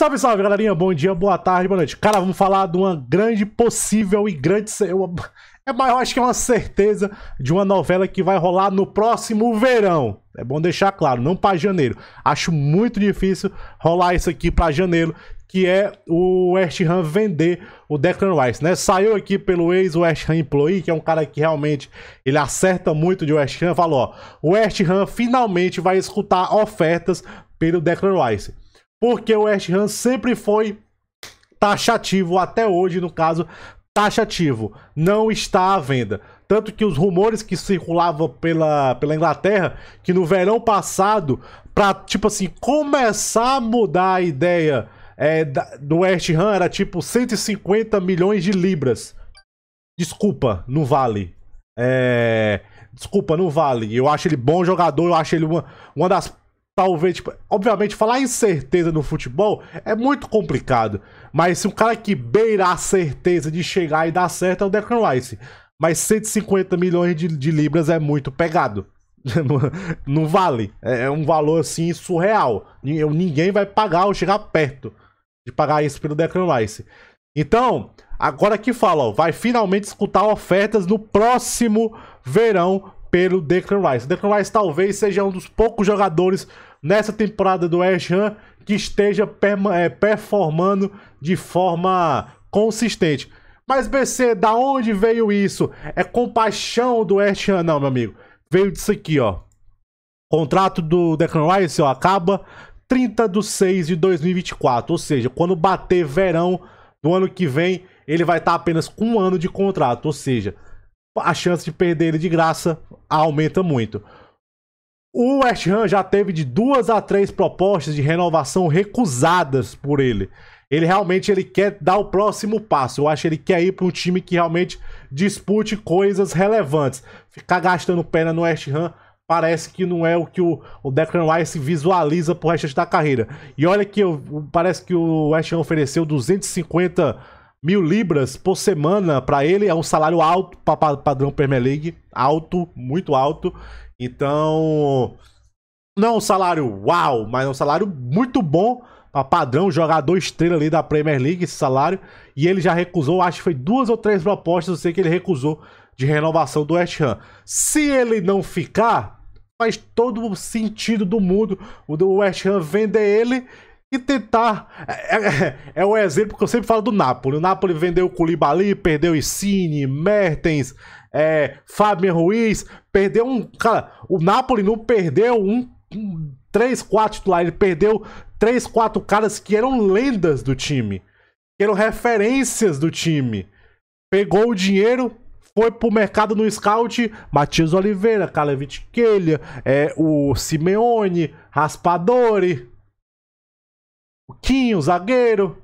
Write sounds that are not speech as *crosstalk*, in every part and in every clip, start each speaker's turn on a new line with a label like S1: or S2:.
S1: Salve, salve, galerinha. Bom dia, boa tarde, boa noite. Cara, vamos falar de uma grande possível e grande. É maior, acho que é uma certeza de uma novela que vai rolar no próximo verão. É bom deixar claro, não para janeiro. Acho muito difícil rolar isso aqui para janeiro, que é o West Ham vender o Declan Rice, né? Saiu aqui pelo ex-West Ham employee, que é um cara que realmente ele acerta muito de West Ham, falou, ó, o West Ham finalmente vai escutar ofertas pelo Declan Rice porque o West Ham sempre foi taxativo, até hoje, no caso, taxativo. Não está à venda. Tanto que os rumores que circulavam pela, pela Inglaterra, que no verão passado, para tipo assim, começar a mudar a ideia é, da, do West Ham, era tipo 150 milhões de libras. Desculpa, não vale. É, desculpa, não vale. Eu acho ele bom jogador, eu acho ele uma, uma das talvez, tipo, obviamente, falar incerteza no futebol é muito complicado. Mas se um cara que beira a certeza de chegar e dar certo é o Declan Rice. Mas 150 milhões de, de libras é muito pegado. *laughs* não, vale. É, é, um valor assim surreal. Ninguém vai pagar ou chegar perto de pagar isso pelo Declan Rice. Então, agora que fala, ó, vai finalmente escutar ofertas no próximo verão pelo Declan Rice. O Declan Rice talvez seja um dos poucos jogadores nessa temporada do West Ham que esteja é, performando de forma consistente. Mas BC, da onde veio isso? É compaixão do West Ham, não, meu amigo. Veio disso aqui, ó. Contrato do Declan Rice, ó, acaba 30 de 6 de 2024. Ou seja, quando bater verão do ano que vem, ele vai estar tá apenas com um ano de contrato. Ou seja, a chance de perder ele de graça aumenta muito. O West Ham já teve de duas a três propostas de renovação recusadas por ele. Ele realmente ele quer dar o próximo passo. Eu acho que ele quer ir para um time que realmente dispute coisas relevantes. Ficar gastando pena no West Ham parece que não é o que o, Declan Rice visualiza para o resto da carreira. E olha que eu, parece que o West Ham ofereceu 250 mil libras por semana para ele é um salário alto para padrão Premier League, alto, muito alto. Então, não é um salário uau, mas é um salário muito bom para padrão jogador estrela ali da Premier League, esse salário. E ele já recusou, acho que foi duas ou três propostas, eu sei que ele recusou de renovação do West Ham. Se ele não ficar, faz todo o sentido do mundo o West Ham vender ele e tentar. É, é, é, o exemplo que eu sempre falo do Napoli. O Napoli vendeu o Koulibaly, perdeu Icine, Mertens, é, Fabian Ruiz, perdeu um. Cara, o Napoli não perdeu um. um 3, 4 titulares, ele perdeu 3, 4 caras que eram lendas do time, que eram referências do time. Pegou o dinheiro, foi pro mercado no scout, Matias Oliveira, Kalevich Kelha, é, o Simeone, Raspadori, o Quinho, zagueiro,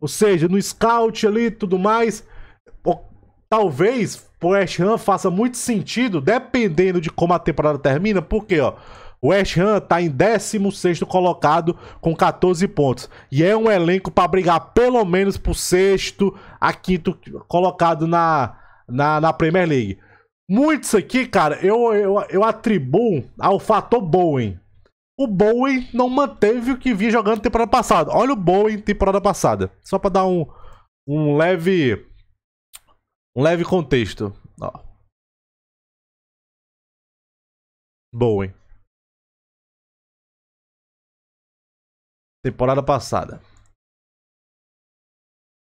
S1: ou seja, no scout ali e tudo mais. Talvez o West Ham faça muito sentido, dependendo de como a temporada termina, porque ó, o West Ham tá em 16 colocado com 14 pontos. E é um elenco para brigar pelo menos por sexto a quinto colocado na, na, na Premier League. Muito isso aqui, cara, eu, eu, eu atribuo ao fator Bowen o Bowen não manteve o que vinha jogando temporada passada. Olha o Bowen temporada passada. Só para dar um, um leve. Um leve contexto. Ó. Bowen. Temporada passada.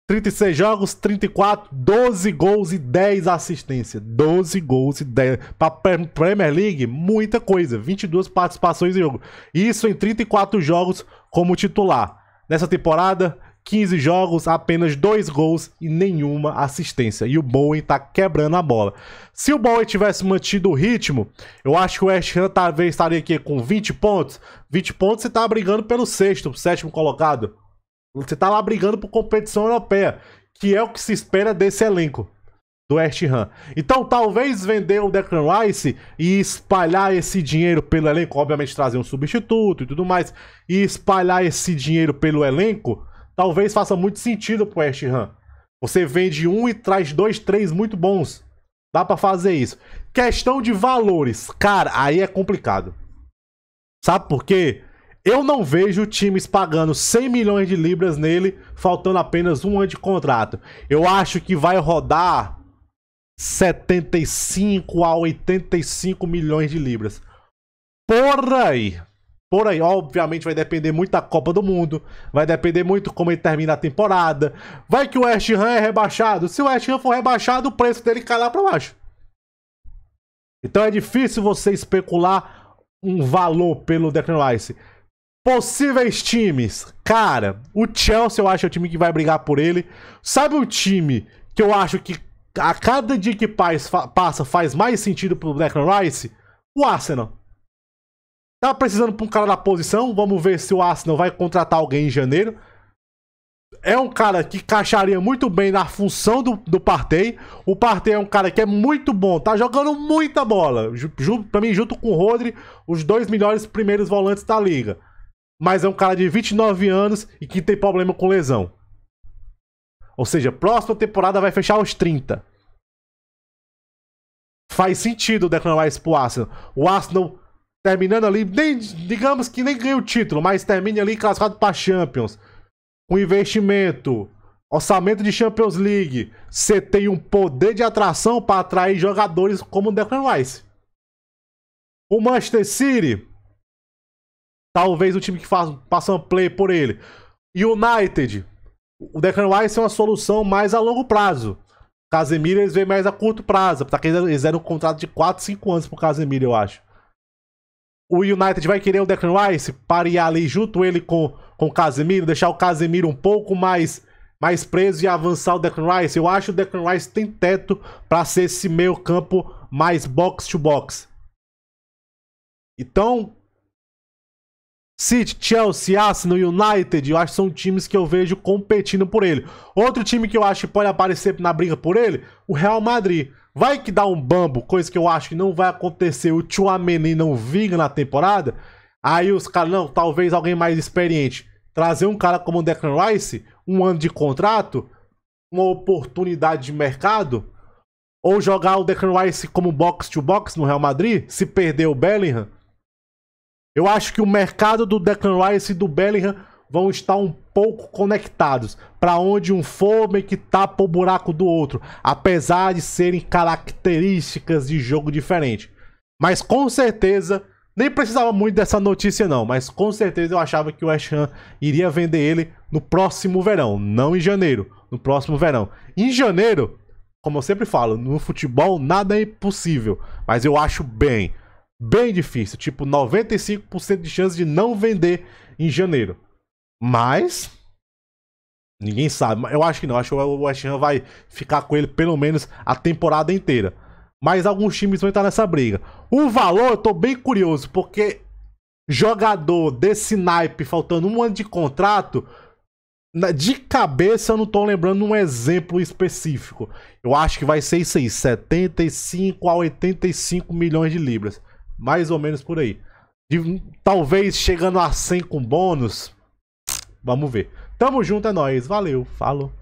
S1: 36 jogos, 34, 12 gols e 10 assistências. 12 gols e 10. Para Premier League, muita coisa. 22 participações em jogo. Isso em 34 jogos como titular. Nessa temporada, 15 jogos, apenas 2 gols e nenhuma assistência. E o Bowen tá quebrando a bola. Se o Bowen tivesse mantido o ritmo, eu acho que o West Ham talvez estaria aqui com 20 pontos. 20 pontos você tá brigando pelo sexto, sétimo colocado. Você tá lá brigando por competição europeia, que é o que se espera desse elenco do West Ham. Então, talvez vender o Declan Rice e espalhar esse dinheiro pelo elenco, obviamente trazer um substituto e tudo mais, e espalhar esse dinheiro pelo elenco, talvez faça muito sentido pro West Ham. Você vende um e traz dois, três muito bons. Dá para fazer isso. Questão de valores, cara, aí é complicado. Sabe por quê? Eu não vejo times pagando 100 milhões de libras nele, faltando apenas um ano de contrato. Eu acho que vai rodar 75 a 85 milhões de libras. Por aí. Por aí, obviamente, vai depender muito da Copa do Mundo, vai depender muito como ele termina a temporada. Vai que o West Ham é rebaixado. Se o West Ham for rebaixado, o preço dele cai lá pra baixo. Então é difícil você especular um valor pelo Declan Rice. Possíveis times. Cara, o Chelsea eu acho é o time que vai brigar por ele. Sabe o time que eu acho que a cada dia que passa faz mais sentido pro Declan Rice? O Arsenal. Tá precisando pra um cara da posição. Vamos ver se o Arsenal vai contratar alguém em janeiro. É um cara que encaixaria muito bem na função do, do Partey. O Partey é um cara que é muito bom, tá jogando muita bola. Ju, pra mim, junto com o Rodri, os dois melhores primeiros volantes da liga mas é um cara de 29 anos e que tem problema com lesão. Ou seja, próxima temporada vai fechar aos 30. Faz sentido declarar isso pro Arsenal. O Arsenal terminando ali, nem, digamos que nem ganha o título, mas termina ali classificado para Champions. Com investimento, orçamento de Champions League, você tem um poder de atração para atrair jogadores como o Declan Rice. O Manchester City Talvez o time que faz, passa um play por ele. United. O Declan Rice é uma solução mais a longo prazo. Casemiro eles vêm mais a curto prazo. Porque eles deram um contrato de 4, 5 anos pro Casemiro, eu acho. O United vai querer o Declan Rice parear ali junto ele com, com o Casemiro, deixar o Casemiro um pouco mais mais preso e avançar o Declan Rice. Eu acho que o Declan Rice tem teto para ser esse meio campo mais box to box. Então, City, Chelsea, Arsenal, United, eu acho que são times que eu vejo competindo por ele. Outro time que eu acho que pode aparecer na briga por ele, o Real Madrid. Vai que dá um bambo, coisa que eu acho que não vai acontecer, o Tchouameni não vinga na temporada. Aí os caras, não, talvez alguém mais experiente. Trazer um cara como o Declan Rice, um ano de contrato, uma oportunidade de mercado, ou jogar o Declan Rice como box-to-box -box no Real Madrid, se perder o Bellingham eu acho que o mercado do Declan Rice e do Bellingham vão estar um pouco conectados. Para onde um for, meio que tapa o buraco do outro. Apesar de serem características de jogo diferente. Mas com certeza, nem precisava muito dessa notícia não. Mas com certeza eu achava que o West Ham iria vender ele no próximo verão. Não em janeiro, no próximo verão. Em janeiro, como eu sempre falo, no futebol nada é impossível. Mas eu acho bem bem difícil, tipo 95% de chance de não vender em janeiro. Mas ninguém sabe, eu acho que não, acho que o West Ham vai ficar com ele pelo menos a temporada inteira. Mas alguns times vão entrar nessa briga. O valor eu tô bem curioso, porque jogador desse naipe faltando um ano de contrato, de cabeça eu não tô lembrando um exemplo específico. Eu acho que vai ser isso aí, 75 a 85 milhões de libras. Mais ou menos por aí. De, talvez chegando a 100 com bônus. Vamos ver. Tamo junto, é nóis. Valeu, falou.